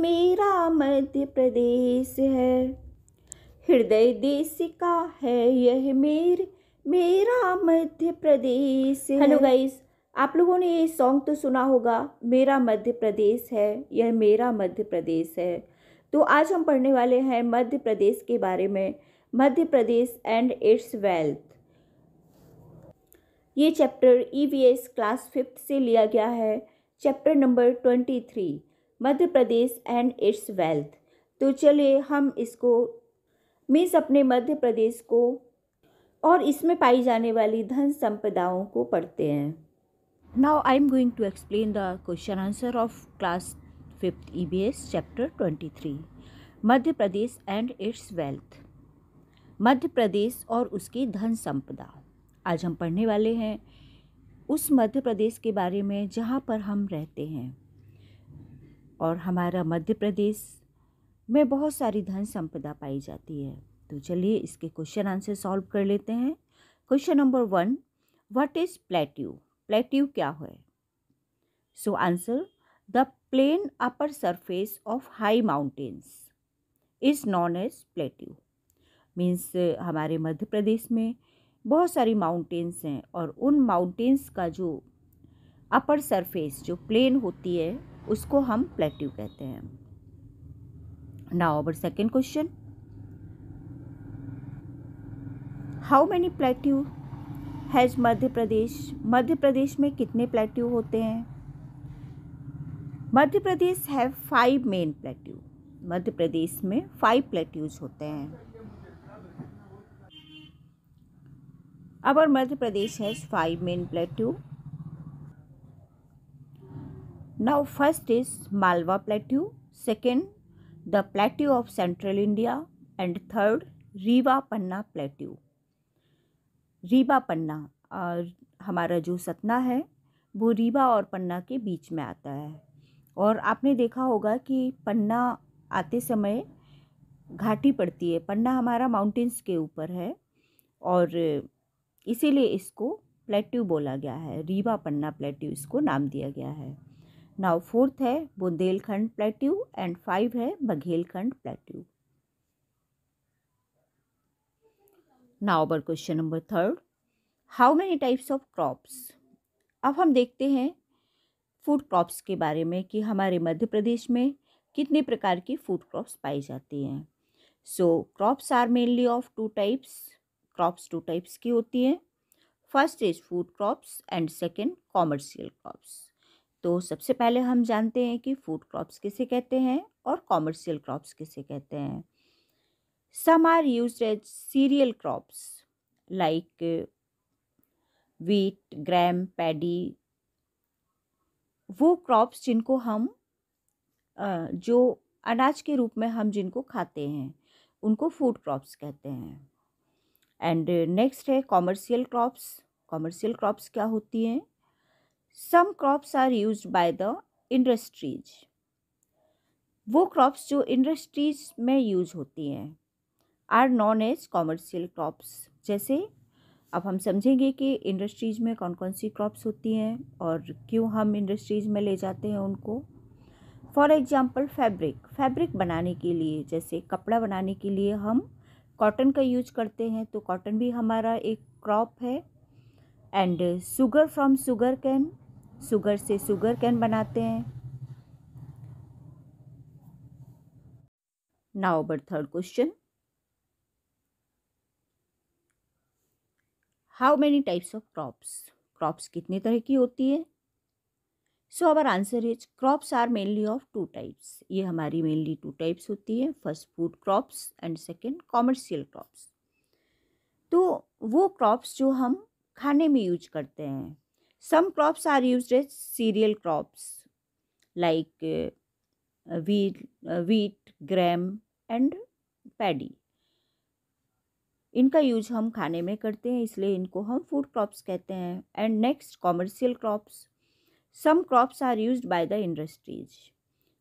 मेरा मध्य प्रदेश है हृदय देश का है यह मेरे मेरा मध्य प्रदेश हेलो गाइस आप लोगों ने ये सॉन्ग तो सुना होगा मेरा मध्य प्रदेश है यह मेरा मध्य प्रदेश है तो आज हम पढ़ने वाले हैं मध्य प्रदेश के बारे में Madhya Pradesh and its wealth ये चैप्टर ई क्लास फिफ्थ से लिया गया है chapter number twenty three Madhya Pradesh and its wealth तो चलिए हम इसको मीन्स अपने मध्य प्रदेश को और इसमें पाई जाने वाली धन संपदाओं को पढ़ते हैं now I am going to explain the question answer of class fifth E V S chapter twenty three Madhya Pradesh and its wealth Madhya Pradesh और उसकी धन संपदा आज हम पढ़ने वाले हैं उस मध्य प्रदेश के बारे में जहाँ पर हम रहते हैं और हमारा मध्य प्रदेश में बहुत सारी धन संपदा पाई जाती है तो चलिए इसके क्वेश्चन आंसर सॉल्व कर लेते हैं question number one what is plateau plateau क्या है so answer the plain upper surface of high mountains is known as plateau means हमारे मध्य प्रदेश में बहुत सारी माउंटेन्स हैं और उन माउंटेन्स का जो अपर सरफेस जो प्लेन होती है उसको हम प्लेट्यू कहते हैं now our second question how many plateau has Madhya Pradesh Madhya Pradesh में कितने प्लेट्यू होते हैं Madhya Pradesh have five main plateau Madhya Pradesh में फाइव प्लेट्यूज होते हैं और Madhya Pradesh has five main plateau Now first is Malwa Plateau, second the plateau of central India and third Rewa Panna plateau Rewa Panna आ, हमारा जो सतना है वो रीवा और पन्ना के बीच में आता है और आपने देखा होगा कि पन्ना आते समय घाटी पड़ती है पन्ना हमारा माउंटेंस के ऊपर है और इसीलिए इसको प्लेट्यू बोला गया है रीवा पन्ना प्लेट्यू इसको नाम दिया गया है नाउ फोर्थ है बुंदेलखंड प्लेट्यू एंड फाइव है Baghelkhand plateau now our question number third how many types of crops अब हम देखते हैं फूड क्रॉप्स के बारे में कि हमारे मध्य प्रदेश में कितने प्रकार की फूड क्रॉप्स पाई जाती हैं so crops are mainly of two types crops two types की होती हैं first is food crops and second commercial crops तो सबसे पहले हम जानते हैं कि फूड क्रॉप्स किसे कहते हैं और कॉमर्शियल क्रॉप्स किसे कहते हैं some are use as cereal crops like wheat gram paddy वो क्रॉप्स जिनको हम जो अनाज के रूप में हम जिनको खाते हैं उनको फूड क्रॉप्स कहते हैं एंड नेक्स्ट है कॉमर्शियल क्रॉप्स कॉमर्शियल क्रॉप्स क्या होती हैं some crops are use by the industries वो क्रॉप्स जो इंडस्ट्रीज में यूज होती हैं are known as commercial crops जैसे अब हम समझेंगे कि इंडस्ट्रीज़ में कौन कौन सी क्रॉप्स होती हैं और क्यों हम इंडस्ट्रीज़ में ले जाते हैं उनको फॉर एग्ज़ाम्पल फैब्रिक फैब्रिक बनाने के लिए जैसे कपड़ा बनाने के लिए हम कॉटन का यूज करते हैं तो कॉटन भी हमारा एक क्रॉप है and sugar from sugar cane sugar से सुगर कैन बनाते हैं now but third question how many types of crops crops कितने तरह की होती है so our answer is crops are mainly of two types ये हमारी मेनली टू टाइप्स होती है first food crops and second commercial crops तो वो क्रॉप्स जो हम खाने में यूज करते हैं Some crops are used as cereal crops like uh, wheat, uh, wheat, gram and paddy. इनका यूज हम खाने में करते हैं इसलिए इनको हम फूड क्रॉप्स कहते हैं and next commercial crops some crops are use by the industries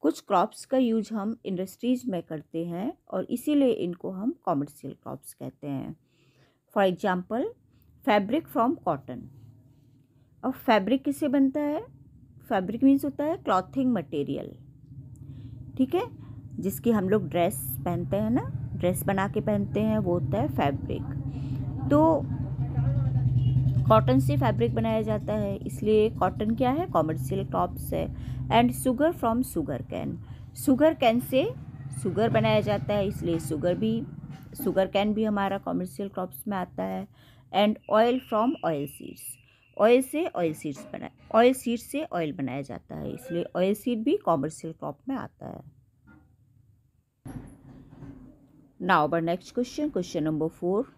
कुछ क्रॉप्स का यूज हम इंडस्ट्रीज में करते हैं और इसीलिए इनको हम कॉमर्शियल क्रॉप्स कहते हैं for example fabric from cotton अब फैब्रिक किससे बनता है फैब्रिक मीन्स होता है क्लॉथिंग मटेरियल ठीक है जिसकी हम लोग ड्रेस पहनते हैं ना ड्रेस बना के पहनते हैं वो होता है फैब्रिक तो कॉटन से फैब्रिक बनाया जाता है इसलिए कॉटन क्या है कॉमर्शियल क्रॉप्स है and sugar from sugar cane sugar cane से सुगर बनाया जाता है इसलिए सुगर भी सुगर कैन भी हमारा कॉमर्शियल क्रॉप्स में आता है and oil from oil seeds oil से ऑयल सीड्स बनाए ऑयल सीड्स से ऑयल बनाया जाता है इसलिए ऑयल सीड भी कॉमर्शियल क्रॉप में आता है now but next question question number four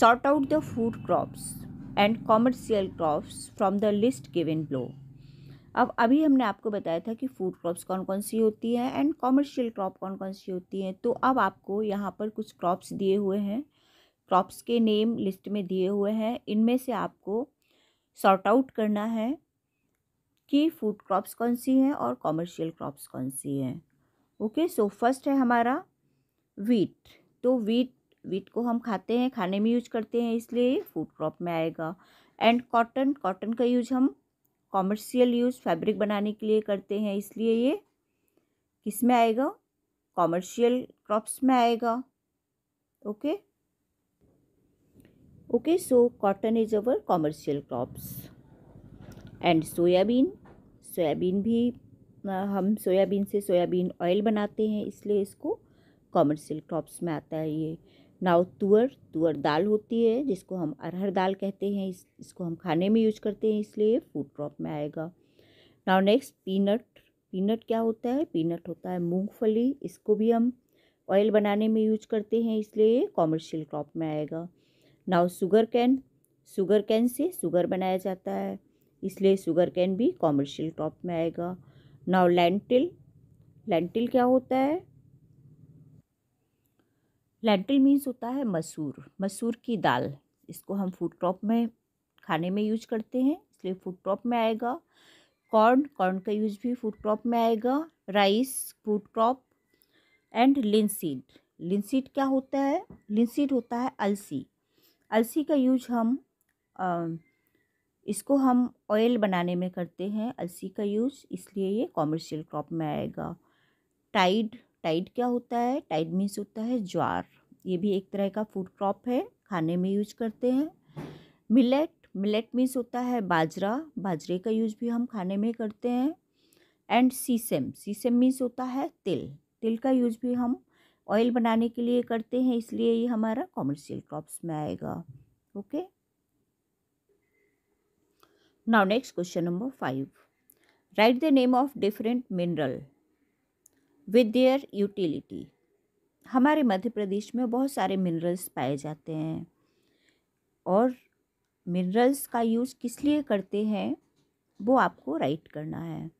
sort out the food crops and commercial crops from the list given below अब अभी हमने आपको बताया था कि फूड क्रॉप्स कौन कौन सी होती हैं एंड कॉमर्शियल क्रॉप कौन कौन सी होती हैं तो अब आपको यहाँ पर कुछ क्रॉप्स दिए हुए हैं क्रॉप्स के नेम लिस्ट में दिए हुए हैं इनमें से आपको सॉर्ट आउट करना है कि फूड क्रॉप्स कौन सी हैं और कॉमर्शियल क्रॉप्स कौन सी हैं ओके सो फर्स्ट है हमारा वीट तो वीट वीट को हम खाते हैं खाने में यूज करते हैं इसलिए ये फूड क्रॉप में आएगा एंड कॉटन कॉटन का यूज हम कॉमर्शियल यूज फैब्रिक बनाने के लिए करते हैं इसलिए ये किस में आएगा कॉमर्शियल क्रॉप्स में आएगा okay okay so cotton is our commercial crops and soybean soybean भी हम सोयाबीन से सोयाबीन ऑयल बनाते हैं इसलिए इसको कॉमर्शियल क्रॉप्स में आता है ये नाउ तुअर तुअर दाल होती है जिसको हम अरहर दाल कहते हैं इस, इसको हम खाने में यूज करते हैं इसलिए ये फूड क्रॉप में आएगा नाउ नेक्स्ट पीनट पीनट क्या होता है पीनट होता है मूंगफली इसको भी हम ऑयल बनाने में यूज करते हैं इसलिए ये कॉमर्शियल क्रॉप में आएगा now sugar cane sugar cane से शुगर बनाया जाता है इसलिए शुगर कैन भी कॉमर्शियल क्रॉप में आएगा नाउ लेंटिल लेंटिल क्या होता है लेंटिल मीन्स होता है मसूर मसूर की दाल इसको हम फूड क्रॉप में खाने में यूज करते हैं इसलिए फूड क्रॉप में आएगा कॉर्न कॉर्न का यूज भी फूड क्रॉप में आएगा rice food crop and linseed linseed क्या होता है लिनसीड होता है अलसी अलसी का यूज हम आ, इसको हम ऑयल बनाने में करते हैं अलसी का यूज़ इसलिए ये कॉमर्शियल क्रॉप में आएगा टाइड टाइड क्या होता है टाइड मीन्स होता है ज्वार ये भी एक तरह का फूड क्रॉप है खाने में यूज करते हैं मिलेट मिलेट मीन्स होता है बाजरा बाजरे का यूज भी हम खाने में करते हैं एंड सीसेम सीसेम मीन्स होता है तिल तिल का यूज भी हम ऑयल बनाने के लिए करते हैं इसलिए ये हमारा कॉमर्शियल क्रॉप्स में आएगा okay now next question number five write the name of different mineral with their utility हमारे मध्य प्रदेश में बहुत सारे मिनरल्स पाए जाते हैं और मिनरल्स का यूज़ किस लिए करते हैं वो आपको राइट करना है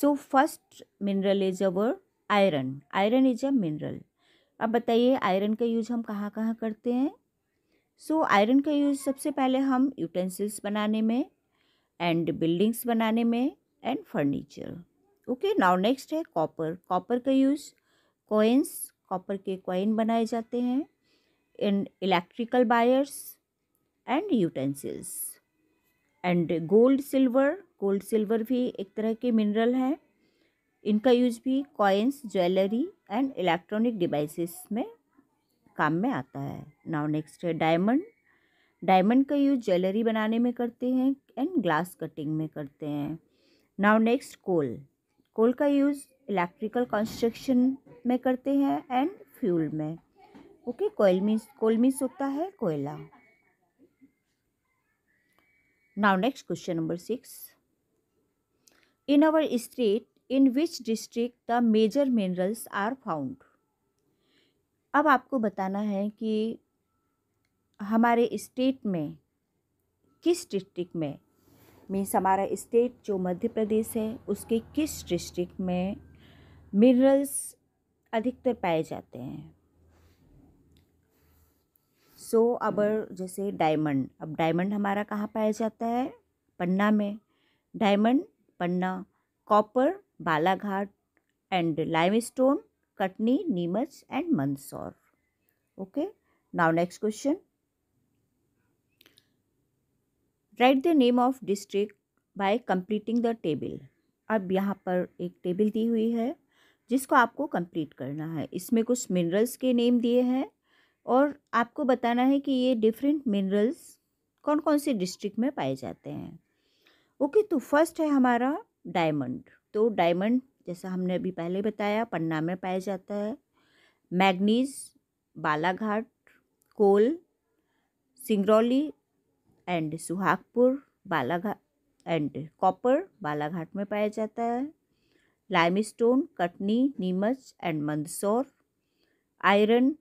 so first mineral is our iron iron is a mineral अब बताइए आयरन का यूज हम कहाँ कहाँ करते हैं सो so, आयरन का यूज सबसे पहले हम यूटेंसिल्स बनाने में एंड बिल्डिंग्स बनाने में and furniture okay now next है कॉपर कॉपर का यूज़ कोइंस कॉपर के कोइन बनाए जाते हैं in electrical wires and utensils and gold silver gold silver भी एक तरह के मिनरल है इनका यूज भी coins jewellery and electronic devices में काम में आता है नाउ नेक्स्ट है डायमंड डायमंड का यूज़ ज्वेलरी बनाने में करते हैं एंड ग्लास कटिंग में करते हैं नाउ नेक्स्ट कोल कोल का यूज़ इलेक्ट्रिकल कंस्ट्रक्शन में करते हैं एंड फ्यूल में ओके कोयल मीन्स कोल मीन्स होता है कोयला now next question number six in our state in which district the major minerals are found अब आपको बताना है कि हमारे स्टेट में किस डिस्ट्रिक्ट में मीन्स हमारा स्टेट जो मध्य प्रदेश है उसके किस डिस्ट्रिक्ट में मिनरल्स अधिकतर पाए जाते हैं सो so, अबर जैसे डायमंड अब डायमंड हमारा कहाँ पाया जाता है पन्ना में diamond Panna copper Balaghat limestone Katni Neemuch and Mandsaur okay now next question write the name of district by completing the table अब यहाँ पर एक टेबल दी हुई है जिसको आपको कंप्लीट करना है इसमें कुछ मिनरल्स के नेम दिए हैं और आपको बताना है कि ये डिफरेंट मिनरल्स कौन कौन से डिस्ट्रिक्ट में पाए जाते हैं ओके okay, तो फर्स्ट है हमारा डायमंड तो डायमंड जैसा हमने अभी पहले बताया पन्ना में पाया जाता है manganese Balaghat coal Singrauli and Suhagpur Balaghat and copper Balaghat में पाया जाता है limestone Katni Neemuch and Mandsaur iron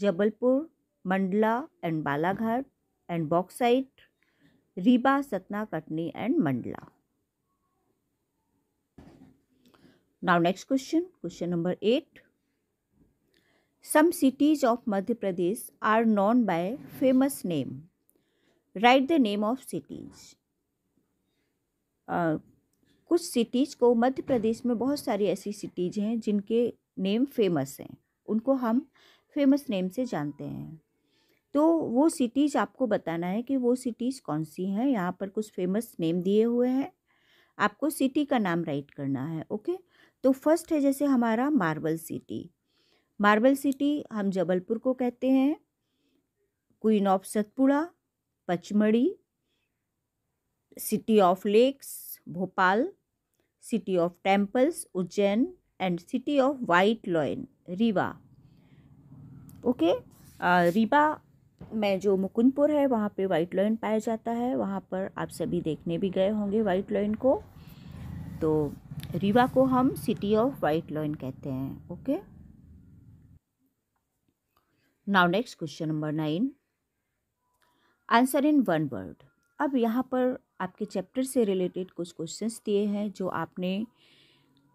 Jabalpur Mandla and Balaghat and bauxite Rewa Satna Katni and Mandla now next question question number eight some cities of Madhya Pradesh are known by famous name write the name of cities कुछ cities को मध्य प्रदेश में बहुत सारी ऐसी सिटीज़ हैं जिनके नेम फेमस हैं उनको हम फेमस नेम से जानते हैं तो वो सिटीज़ आपको बताना है कि वो सिटीज़ कौन सी हैं यहाँ पर कुछ फेमस नेम दिए हुए हैं आपको सिटी का नाम राइट करना है ओके तो फर्स्ट है जैसे हमारा मार्बल सिटी मार्बल सिटी हम जबलपुर को कहते हैं queen of Satpura Pachmarhi city of lakes Bhopal city of temples Ujjain and city of white lion Rewa okay Rewa में जो मुकुंदपुर है वहाँ पे वाइट लॉयन पाया जाता है वहाँ पर आप सभी देखने भी गए होंगे वाइट लॉयन को तो रीवा को हम सिटी ऑफ वाइट लॉइन कहते हैं okay now next question number nine answer in one word अब यहाँ पर आपके चैप्टर से रिलेटेड कुछ क्वेश्चंस दिए हैं जो आपने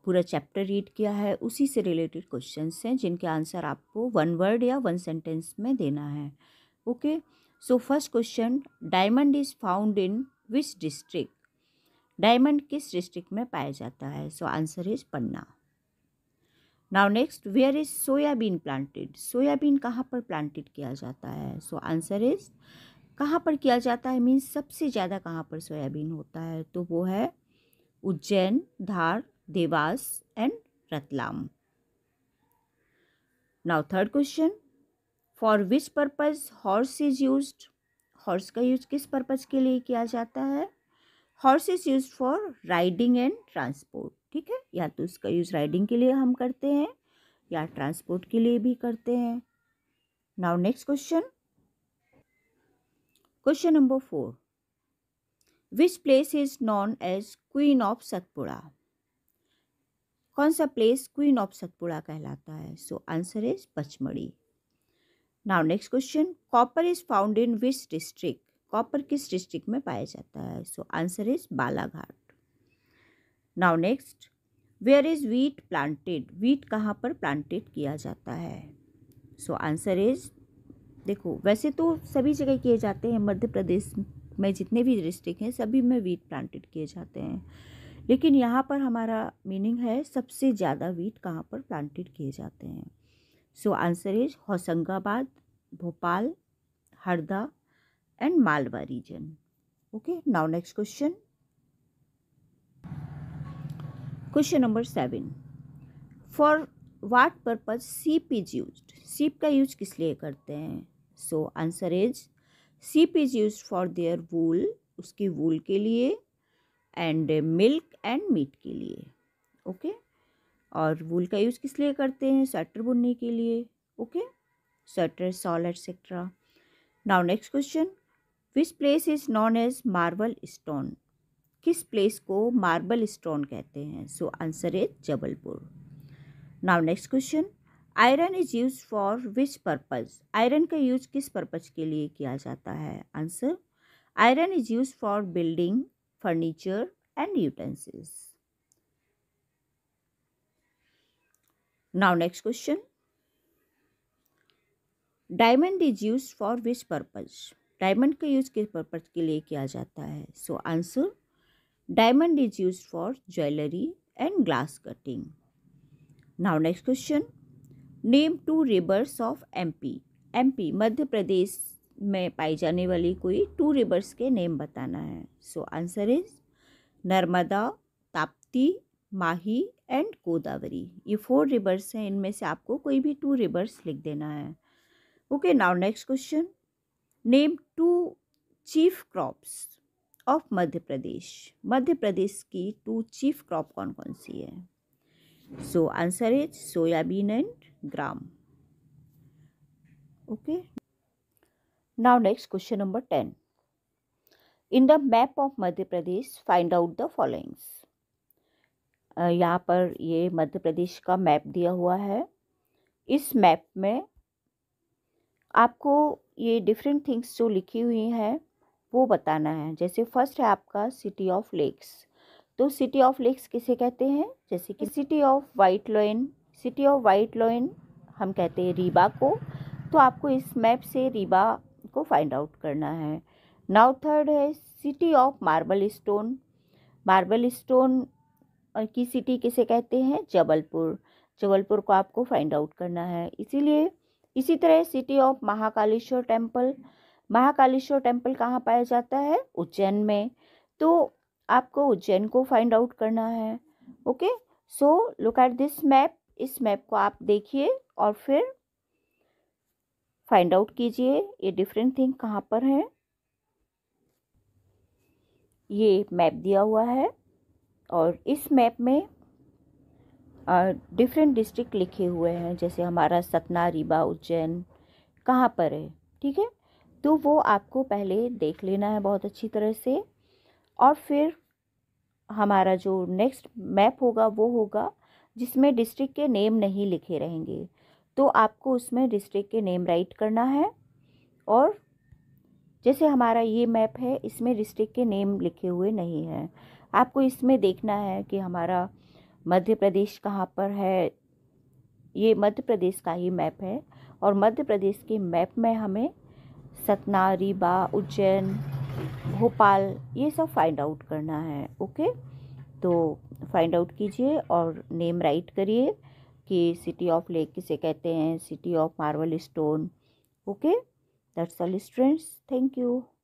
पूरा चैप्टर रीड किया है उसी से रिलेटेड क्वेश्चंस हैं जिनके आंसर आपको वन वर्ड या वन सेंटेंस में देना है okay so first question diamond is found in which district diamond किस डिस्ट्रिक्ट में पाया जाता है so answer is Panna now next where is soybean planted soybean कहाँ पर प्लांटेड किया जाता है सो आंसर इज कहाँ पर किया जाता है मीन्स सबसे ज़्यादा कहाँ पर सोयाबीन होता है तो वो है Ujjain Dhar Dewas and Ratlam now third question for which purpose horse is use horse का यूज किस पर्पज़ के लिए किया जाता है horse is use for riding and transport ठीक है या तो इसका यूज़ राइडिंग के लिए हम करते हैं या ट्रांसपोर्ट के लिए भी करते हैं now next question question number four which place is known as queen of Satpura कौन सा प्लेस क्वीन ऑफ सतपुड़ा कहलाता है so answer is Pachmarhi now next question copper is found in which district copper किस डिस्ट्रिक्ट में पाया जाता है so answer is Balaghat now next where is wheat planted wheat कहाँ पर प्लांटेड किया जाता है सो आंसर इज देखो वैसे तो सभी जगह किए जाते हैं मध्य प्रदेश में जितने भी डिस्ट्रिक्ट हैं सभी में वीट प्लांटेड किए जाते हैं लेकिन यहाँ पर हमारा मीनिंग है सबसे ज़्यादा वीट कहाँ पर प्लांटेड किए जाते हैं so answer is Hoshangabad Bhopal Harda and Malwa region okay now next question question number seven for what purpose sheep is use sheep का यूज किस लिए करते हैं so answer is sheep is use for their wool उसकी वूल के लिए एंड मिल्क एंड मीट के लिए ओके okay? और वूल का यूज़ किस लिए करते हैं स्वेटर बुनने के लिए okay sweater shawl etcetera now next question which place is known as marble stone किस प्लेस को मार्बल स्टोन कहते हैं so answer is Jabalpur now next question iron is use for which purpose iron का यूज किस पर्पज़ के लिए किया जाता है answer iron is use for building furniture and utensils now next question diamond is use for which purpose diamond का use किस purpose के लिए किया जाता है so answer diamond is use for jewellery and glass cutting now next question name two rivers of MP MP Madhya Pradesh में पाई जाने वाली कोई टू रिवर्स के नेम बताना है so answer is Narmada Tapti Mahi and Godavari ये फोर रिवर्स हैं इनमें से आपको कोई भी टू रिवर्स लिख देना है okay now next question name two chief crops of Madhya Pradesh Madhya Pradesh की टू चीफ क्रॉप कौन कौन सी है so answer is soybean and gram okay now next question number ten in the map of Madhya Pradesh find out the followings यहाँ पर ये मध्य प्रदेश का map दिया हुआ है इस मैप में आपको ये डिफरेंट थिंग्स जो लिखी हुई हैं वो बताना है जैसे फर्स्ट है आपका सिटी ऑफ लेक्स तो सिटी ऑफ लेक्स किसे कहते हैं जैसे कि city of white lion city of white lion हम कहते हैं रीबा को तो आपको इस मैप से रीबा को फाइंड आउट करना है नाउ थर्ड है city of marble stone marble stone की सिटी किसे कहते हैं जबलपुर जबलपुर को आपको फाइंड आउट करना है इसीलिए इसी तरह city of Mahakaleshwar temple Mahakaleshwar temple कहाँ पाया जाता है उज्जैन में तो आपको उज्जैन को फाइंड आउट करना है okay so look at this map इस मैप को आप देखिए और फिर फाइंड आउट कीजिए ये डिफरेंट थिंग कहाँ पर है ये मैप दिया हुआ है और इस मैप में डिफरेंट डिस्ट्रिक्ट लिखे हुए हैं जैसे हमारा सतना रीवा उज्जैन कहाँ पर है ठीक है तो वो आपको पहले देख लेना है बहुत अच्छी तरह से और फिर हमारा जो नेक्स्ट मैप होगा वो होगा जिसमें डिस्ट्रिक्ट के नेम नहीं लिखे रहेंगे तो आपको उसमें डिस्ट्रिक्ट के नेम राइट करना है और जैसे हमारा ये मैप है इसमें डिस्ट्रिक्ट के नेम लिखे हुए नहीं हैं आपको इसमें देखना है कि हमारा मध्य प्रदेश कहाँ पर है ये मध्य प्रदेश का ही मैप है और मध्य प्रदेश के मैप में हमें सतना रीवा उज्जैन भोपाल ये सब फाइंड आउट करना है ओके तो फाइंड आउट कीजिए और नेम राइट करिए कि सिटी ऑफ लेक किसे कहते हैं city of marble stone okay that's all students thank you